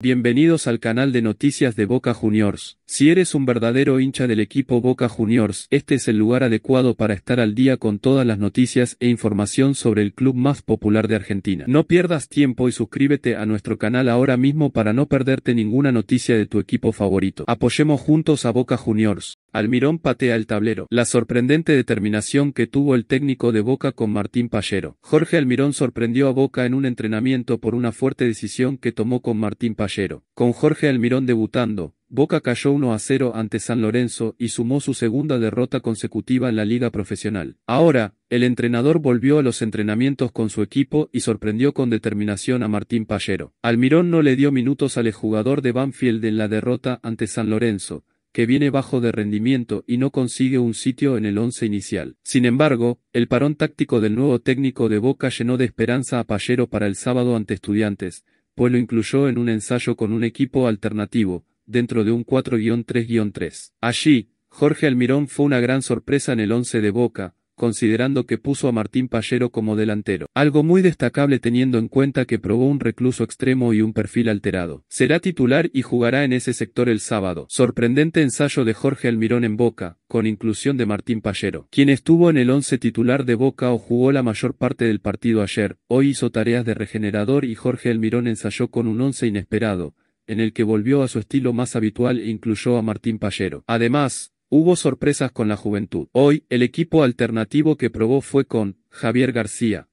Bienvenidos al canal de noticias de Boca Juniors. Si eres un verdadero hincha del equipo Boca Juniors, este es el lugar adecuado para estar al día con todas las noticias e información sobre el club más popular de Argentina. No pierdas tiempo y suscríbete a nuestro canal ahora mismo para no perderte ninguna noticia de tu equipo favorito. Apoyemos juntos a Boca Juniors. Almirón patea el tablero. La sorprendente determinación que tuvo el técnico de Boca con Martín Pallero. Jorge Almirón sorprendió a Boca en un entrenamiento por una fuerte decisión que tomó con Martín Pallero. Con Jorge Almirón debutando, Boca cayó 1 a 0 ante San Lorenzo y sumó su segunda derrota consecutiva en la liga profesional. Ahora, el entrenador volvió a los entrenamientos con su equipo y sorprendió con determinación a Martín Pallero. Almirón no le dio minutos al exjugador de Banfield en la derrota ante San Lorenzo, que viene bajo de rendimiento y no consigue un sitio en el once inicial. Sin embargo, el parón táctico del nuevo técnico de Boca llenó de esperanza a Pallero para el sábado ante Estudiantes, pues lo incluyó en un ensayo con un equipo alternativo, dentro de un 4-3-3. Allí, Jorge Almirón fue una gran sorpresa en el once de Boca, considerando que puso a Martín Pallero como delantero. Algo muy destacable teniendo en cuenta que probó un recluso extremo y un perfil alterado. Será titular y jugará en ese sector el sábado. Sorprendente ensayo de Jorge Almirón en Boca, con inclusión de Martín Pallero, quien estuvo en el once titular de Boca o jugó la mayor parte del partido ayer, hoy hizo tareas de regenerador y Jorge Almirón ensayó con un once inesperado, en el que volvió a su estilo más habitual e incluyó a Martín Pallero. Además, Hubo sorpresas con la juventud. Hoy, el equipo alternativo que probó fue con Javier García,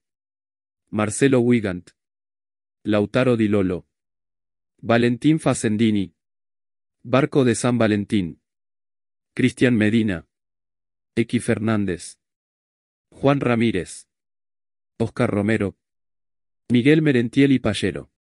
Marcelo Wigand, Lautaro Di Lolo, Valentín Facendini, Barco de San Valentín, Cristian Medina, X Fernández, Juan Ramírez, Oscar Romero, Miguel Merentiel y Pallero.